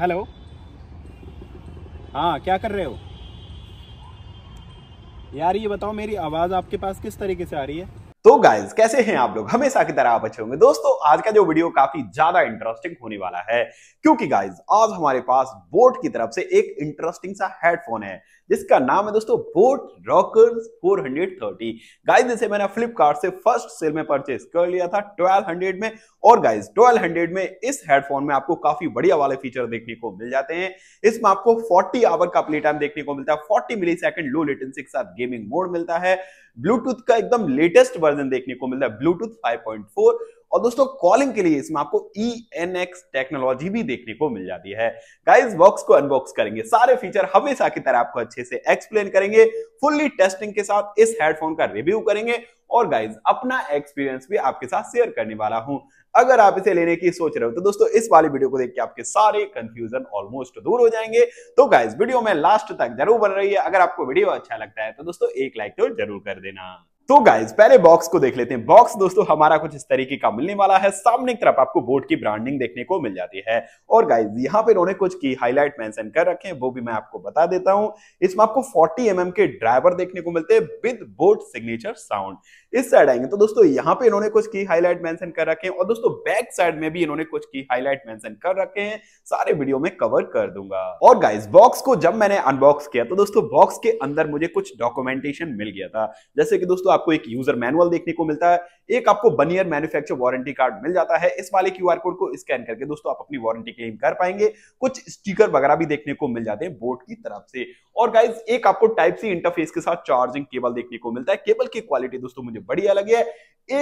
Hello हाँ क्या कर रहे हो यार ये बताओ मेरी आवाज़ आपके पास किस तरीके से आ रही है तो गाइज कैसे हैं आप लोग हमेशा की तरह आप अच्छे होंगे दोस्तों आज का जो वीडियो काफी ज्यादा इंटरेस्टिंग होने वाला है क्योंकि गाइज आज हमारे पास बोट की तरफ से एक इंटरेस्टिंग सा हेडफोन है जिसका नाम है दोस्तों बोट रॉकर्स 430 गाइज जैसे मैंने फ्लिपकार्ट से फर्स्ट सेल में परचेज कर लिया था 1200 में और गाइज 1200 में इस हेडफोन में आपको काफी बढ़िया वाले फीचर देखने को मिल जाते हैं इसमें आपको 40 आवर का प्ले टाइम देखने को मिलता है 40 मिली सेकंड लो लेटेंसी के साथ गेमिंग मोड मिलता है ब्लूटूथ का एकदम लेटेस्ट वर्जन देखने को मिलता है ब्लूटूथ 5.4 और दोस्तों कॉलिंग के लिए इसमें आपको ई एन एक्स टेक्नोलॉजी भी देखने को मिल जाती है गाइस बॉक्स को अनबॉक्स करेंगे सारे फीचर हमेशा की तरह आपको अच्छे से एक्सप्लेन करेंगे फुल्ली टेस्टिंग के साथ इस हेडफोन का रिव्यू करेंगे और गाइज अपना एक्सपीरियंस भी आपके साथ शेयर करने वाला हूं अगर आप इसे लेने की सोच रहे हो तो दोस्तों इस वाली वीडियो को देख के आपके सारे कंफ्यूजन ऑलमोस्ट दूर हो जाएंगे तो गाइज वीडियो में लास्ट तक जरूर बन रही है अगर आपको वीडियो अच्छा लगता है तो दोस्तों एक लाइक तो जरूर कर देना तो गाइज पहले बॉक्स को देख लेते हैं बॉक्स दोस्तों हमारा कुछ इस तरीके का मिलने वाला है सामने की तरफ आपको बोर्ड की ब्रांडिंग देखने को मिल जाती है और गाइज यहाँ पे उन्होंने कुछ की हाईलाइट मेंशन कर रखे हैं वो भी मैं आपको बता देता हूँ इसमें आपको 40 एम mm के ड्राइवर देखने को मिलते हैं विद बोर्ड सिग्नेचर साउंड इस साइड आएंगे तो दोस्तों यहाँ पे इन्होंने कुछ की हाईलाइट मैंशन कर रखे हैं और दोस्तों बैक साइड में भी इन्होंने कुछ की हाईलाइट मैंशन कर रखे हैं सारे वीडियो में कवर कर दूंगा और गाइज बॉक्स को जब मैंने अनबॉक्स किया तो दोस्तों बॉक्स के अंदर मुझे कुछ डॉक्यूमेंटेशन मिल गया था जैसे कि दोस्तों आपको एक यूजर मैनुअल देखने को मिलता है एक आपको बनियर मैन्युफैक्चर वारंटी कार्ड मिल जाता है इस वाले क्यूआर कोड को स्कैन करके दोस्तों आप अपनी वारंटी क्लेम कर पाएंगे कुछ स्टिकर वगैरह भी देखने को मिल जाते हैं बोर्ड की तरफ से और गाइज एक आपको टाइप सी इंटरफेस के साथ चार्जिंग केबल देखने को मिलता है केबल की क्वालिटी दोस्तों मुझे बढ़िया लगी है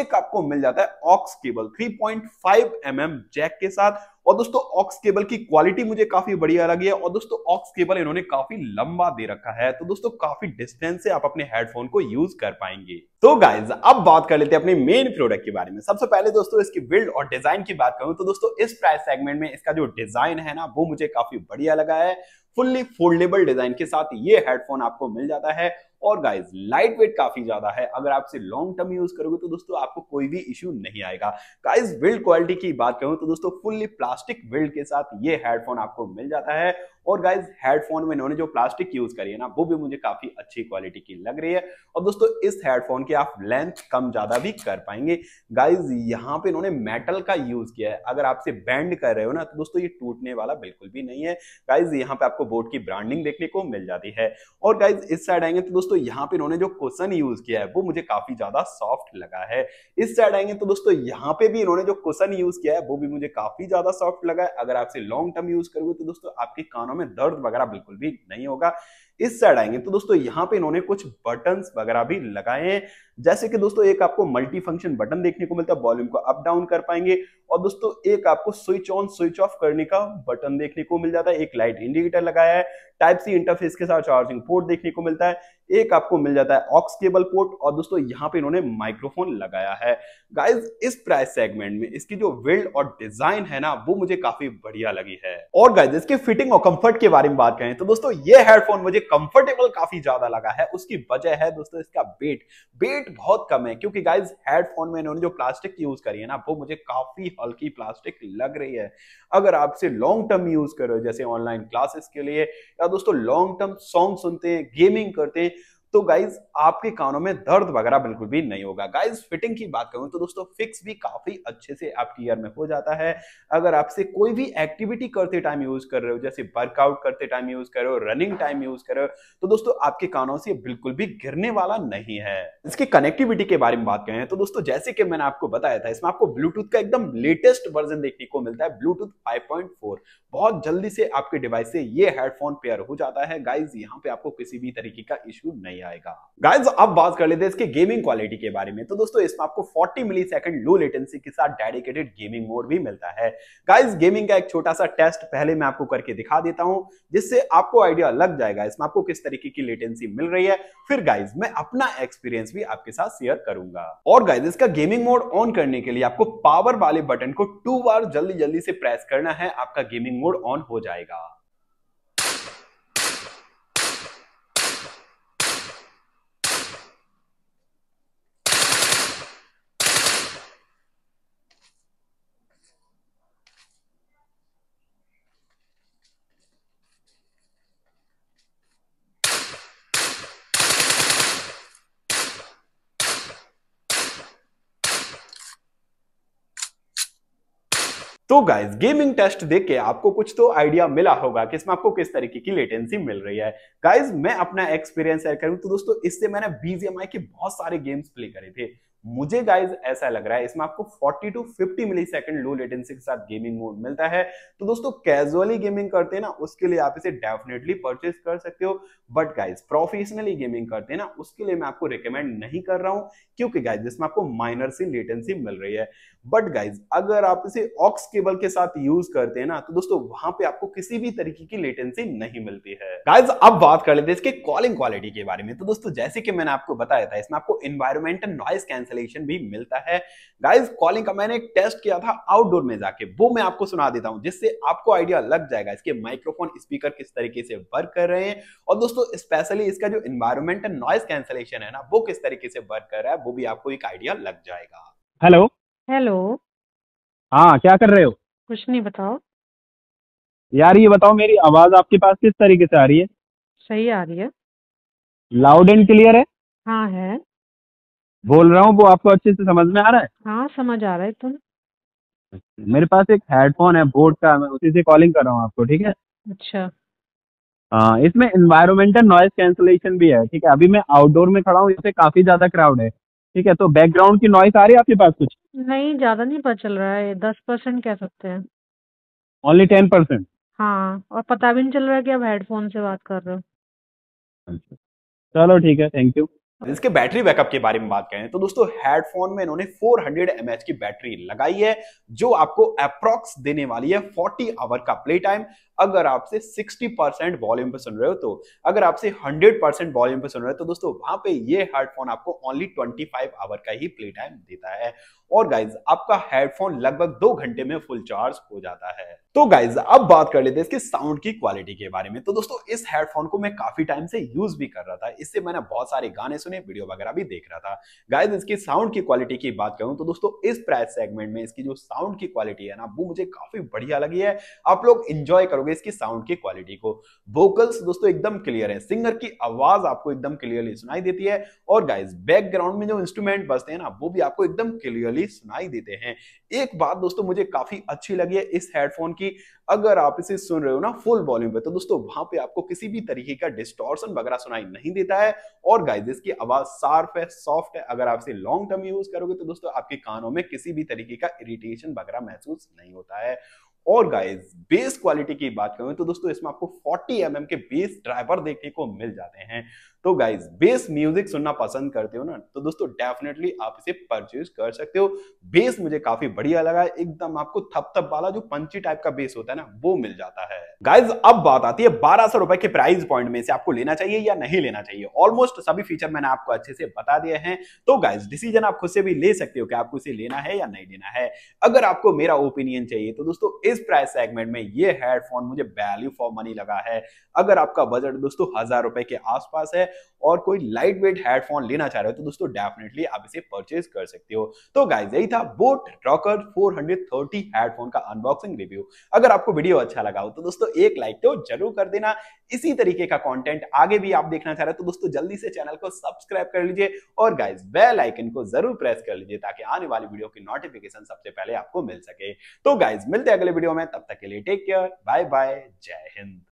एक आपको मिल जाता है aux cable three point jack के साथ और दोस्तों ऑक्स केबल की क्वालिटी मुझे काफी बढ़िया लगी है और दोस्तों ऑक्स केबल इन्होंने काफी लंबा दे रखा है तो दोस्तों काफी डिस्टेंस से आप अपने हेडफोन को यूज कर पाएंगे तो गाइज अब बात कर लेते हैं अपने मेन प्रोडक्ट के बारे में सबसे पहले दोस्तों इसकी बिल्ड और डिजाइन की बात करूं तो दोस्तों इस प्राइस सेगमेंट में इसका जो डिजाइन है ना वो मुझे काफी बढ़िया लगा है फुल्ली फोल्डेबल डिजाइन के साथ ये हेडफोन आपको मिल जाता है और गाइज लाइट वेट काफी ज्यादा है अगर आप इसे लॉन्ग टर्म यूज करोगे तो दोस्तों आपको कोई भी इश्यू नहीं आएगा गाइज बिल्ड क्वालिटी की बात करूं तो दोस्तों फुल्ली प्लास्टिक बिल्ड के साथ ये हेडफोन आपको मिल जाता है और गाइज हेडफोन में इन्होंने जो प्लास्टिक यूज करी है ना वो भी मुझे काफी अच्छी क्वालिटी की लग रही है और दोस्तों इस हेडफोन की आप लेंथ कम ज्यादा भी कर पाएंगे गाइज यहाँ पे इन्होंने मेटल का यूज किया है अगर आपसे बैंड कर रहे हो ना तो दोस्तों ये टूटने वाला बिल्कुल भी नहीं है गाइज यहाँ पे आपको बोर्ड की ब्रांडिंग देखने को मिल जाती है और गाइज इस साइड आएंगे तो दोस्तों दोस्तों यहाँ पे इन्होंने जो क्वेश्चन यूज किया है वो मुझे काफी ज्यादा सॉफ्ट लगा है इस साइड आएंगे तो दोस्तों यहाँ पे भी इन्होंने जो क्वेश्चन यूज किया है वो भी मुझे काफी ज्यादा सॉफ्ट लगा है अगर आपसे लॉन्ग टर्म यूज करोगे तो दोस्तों आपके कानों में दर्द वगैरह बिल्कुल भी नहीं होगा इस साइड आएंगे तो दोस्तों यहाँ पे इन्होंने कुछ बटन वगैरह भी लगाए हैं जैसे कि दोस्तों एक आपको मल्टी फंक्शन बटन देखने को मिलता है वॉल्यूम को अप डाउन कर पाएंगे और दोस्तों एक आपको स्विच ऑन स्विच ऑफ करने का बटन देखने को मिल जाता है एक लाइट इंडिकेटर लगाया है टाइप सी इंटरफेस के साथ चार्जिंग पोर्ट देखने को मिलता है एक आपको मिल जाता है ऑक्स केबल पोर्ट और दोस्तों यहाँ पे इन्होंने माइक्रोफोन लगाया है गाइज इस प्राइस सेगमेंट में इसकी जो बिल्ड और डिजाइन है ना वो मुझे काफी बढ़िया लगी है और गाइज इसके फिटिंग और कंफर्ट के बारे में बात करें तो दोस्तों ये हेडफोन मुझे कंफर्टेबल काफी ज्यादा लगा है उसकी वजह है दोस्तों इसका वेट वेट बहुत कम है क्योंकि गाइज हेडफोन में इन्होंने जो प्लास्टिक यूज करी है ना वो मुझे काफी हल्की प्लास्टिक लग रही है अगर आप इसे लॉन्ग टर्म यूज करो जैसे ऑनलाइन क्लासेस के लिए या दोस्तों लॉन्ग टर्म सॉन्ग सुनते हैं गेमिंग करते हैं तो गाइज आपके कानों में दर्द वगैरह बिल्कुल भी नहीं होगा गाइज फिटिंग की बात करूं तो दोस्तों फिक्स भी काफी अच्छे से आपकी ईयर में हो जाता है अगर आपसे कोई भी एक्टिविटी करते टाइम यूज कर रहे हो जैसे वर्कआउट करते टाइम यूज कर रहे हो रनिंग टाइम यूज कर रहे हो तो दोस्तों आपके कानों से बिल्कुल भी गिरने वाला नहीं है इसके कनेक्टिविटी के बारे में बात करें तो दोस्तों जैसे कि मैंने आपको बताया था इसमें आपको ब्लूटूथ का एकदम लेटेस्ट वर्जन देखने को मिलता है ब्लूटूथ फाइव बहुत जल्दी से आपके डिवाइस से ये हेडफोन पेयर हो जाता है गाइज यहाँ पे आपको किसी भी तरीके का इश्यू नहीं नहीं आएगा गाइस अब बात कर लेते हैं इसके गेमिंग क्वालिटी के बारे में तो दोस्तों इसमें आपको 40 मिली सेकंड लो लेटेंसी के साथ डेडिकेटेड गेमिंग मोड भी मिलता है गाइस गेमिंग का एक छोटा सा टेस्ट पहले मैं आपको करके दिखा देता हूं जिससे आपको आइडिया लग जाएगा इसमें आपको किस तरीके की लेटेंसी मिल रही है फिर गाइज मैं अपना एक्सपीरियंस भी आपके साथ शेयर करूंगा और गाइज इसका गेमिंग मोड ऑन करने के लिए आपको पावर वाले बटन को टू बार जल्दी जल्दी से प्रेस करना है आपका गेमिंग मोड ऑन हो जाएगा तो गाइज गेमिंग टेस्ट देख के आपको कुछ तो आइडिया मिला होगा कि इसमें आपको किस तरीके की लेटेंसी मिल रही है गाइज मैं अपना एक्सपीरियंस शेयर करूं तो दोस्तों इससे मैंने बीजीएमआई के बहुत सारे गेम्स प्ले करे थे मुझे गाइज ऐसा लग रहा है इसमें आपको 40 to 50 millisecond low latency के साथ गेमिंग मोड मिलता है तो दोस्तों कैजुअली गेमिंग करते हैं ना उसके लिए आप इसे डेफिनेटली परचेज कर सकते हो बट गाइज प्रोफेशनली गेमिंग करते हैं ना उसके लिए मैं आपको रिकमेंड नहीं कर रहा हूं क्योंकि गाइज इसमें आपको माइनर सी लेटेंसी मिल रही है बट गाइज अगर आप इसे ऑक्स केबल के साथ यूज करते हैं ना तो दोस्तों वहां पे आपको किसी भी तरीके की लेटेंसी नहीं मिलती है गाइज अब बात कर लेते हैं इसके कॉलिंग क्वालिटी के बारे में तो दोस्तों जैसे कि मैंने आपको बताया था इसमें आपको इन्वायरमेंटल नॉइस कैंसिलेशन भी मिलता है गाइज कॉलिंग का मैंने एक टेस्ट किया था आउटडोर में जाके वो मैं आपको सुना देता हूँ जिससे आपको आइडिया लग जाएगा इसके माइक्रोफोन स्पीकर किस तरीके से वर्क कर रहे हैं और दोस्तों स्पेशली इसका जो इन्वायरमेंटल नॉइस कैंसिलेशन है ना वो किस तरीके से वर्क कर रहा है वो भी आपको एक आइडिया लग जाएगा हेलो हेलो हाँ क्या कर रहे हो कुछ नहीं बताओ यार ये बताओ मेरी आवाज आपके पास किस तरीके से आ रही है सही आ रही है लाउड एंड क्लियर है हाँ है बोल रहा हूँ वो आपको अच्छे से समझ में आ रहा है हाँ समझ आ रहा है तुम अच्छा, मेरे पास एक हेडफोन है बोर्ड का मैं उसी से कॉलिंग कर रहा हूँ आपको ठीक है अच्छा हाँ इसमें इन्वायरमेंटल नॉइज कैंसलेशन भी है ठीक है अभी मैं आउटडोर में खड़ा हूँ इससे काफी ज्यादा क्राउड है ठीक है तो बैकग्राउंड की नॉइस आ रही है आपके पास कुछ नहीं ज्यादा नहीं पता चल रहा है दस परसेंट कह सकते हैं ओनली टेन परसेंट हाँ और पता भी नहीं चल रहा है कि आप हेडफोन से बात कर रहे हो अच्छा। चलो ठीक है थैंक यू इसके बैटरी बैकअप के बारे में बात करें तो दोस्तों हेडफोन में इन्होंने 400 हंड्रेड की बैटरी लगाई है जो आपको अप्रोक्स देने वाली है 40 आवर का प्ले टाइम अगर आपसे 60 परसेंट वॉल्यूम पे सुन रहे हो तो अगर आपसे 100 परसेंट वॉल्यूम पे सुन रहे हो तो दोस्तों वहां पे ये हेडफोन आपको ओनली 25 आवर का ही प्ले टाइम देता है और गाइज आपका हेडफोन लगभग दो घंटे में फुल चार्ज हो जाता है तो गाइज अब बात कर लेते हैं इसके साउंड की क्वालिटी के बारे में तो दोस्तों इस हेडफोन को मैं काफी टाइम से यूज भी कर रहा था इससे मैंने बहुत सारे गाने सुने वीडियो वगैरह भी देख रहा था गाइज इसकी साउंड की क्वालिटी की बात करूं तो दोस्तों इस प्राइस सेगमेंट में इसकी जो साउंड की क्वालिटी है ना वो मुझे काफी बढ़िया लगी है आप लोग इंजॉय करोगे करोगे इसकी साउंड की क्वालिटी को वोकल्स दोस्तों एकदम क्लियर है सिंगर की आवाज आपको एकदम क्लियरली सुनाई देती है और गाइज बैकग्राउंड में जो इंस्ट्रूमेंट बजते हैं ना वो भी आपको एकदम क्लियरली सुनाई देते हैं एक बात दोस्तों मुझे काफी अच्छी लगी है इस हेडफोन की अगर आप इसे सुन रहे हो ना फुल वॉल्यूम पे तो दोस्तों वहां पे आपको किसी भी तरीके का डिस्टॉर्शन वगैरह सुनाई नहीं देता है और गाइज इसकी आवाज सार्फ है सॉफ्ट है अगर आप इसे लॉन्ग टर्म यूज करोगे तो दोस्तों आपके कानों में किसी भी तरीके का इरिटेशन वगैरह महसूस नहीं होता है और गाइस बेस क्वालिटी की बात करें तो दोस्तों इसमें आपको 40 एम mm के बेस ड्राइवर देखने को मिल जाते हैं तो गाइज बेस म्यूजिक सुनना पसंद करते हो ना तो दोस्तों डेफिनेटली आप इसे परचेज कर सकते हो बेस मुझे काफी बढ़िया लगा एकदम आपको थप थप वाला जो पंची टाइप का बेस होता है ना वो मिल जाता है गाइज अब बात आती है बारह सौ रुपए के प्राइस पॉइंट में से आपको लेना चाहिए या नहीं लेना चाहिए ऑलमोस्ट सभी फीचर मैंने आपको अच्छे से बता दिए हैं तो गाइज डिसीजन आप खुद से भी ले सकते हो कि आपको इसे लेना है या नहीं लेना है अगर आपको मेरा ओपिनियन चाहिए तो दोस्तों इस प्राइस सेगमेंट में ये हेडफोन मुझे वैल्यू फॉर मनी लगा है अगर आपका बजट दोस्तों हजार रुपए के आसपास है और कोई लाइट वेट हेडफोन लेना चाह रहे हो तो दोस्तों डेफिनेटली आप इसे परचेज कर सकते हो तो गाइज यही था बोट रॉकर 430 हेडफोन का अनबॉक्सिंग रिव्यू अगर आपको वीडियो अच्छा लगा हो तो दोस्तों एक लाइक तो जरूर कर देना इसी तरीके का कॉन्टेंट आगे भी आप देखना चाह रहे हो तो दोस्तों जल्दी से चैनल को सब्सक्राइब कर लीजिए और गाइज बेल आइकन को जरूर प्रेस कर लीजिए ताकि आने वाली वीडियो की नोटिफिकेशन सबसे पहले आपको मिल सके तो गाइज मिलते हैं अगले वीडियो में तब तक के लिए टेक केयर बाय बाय जय हिंद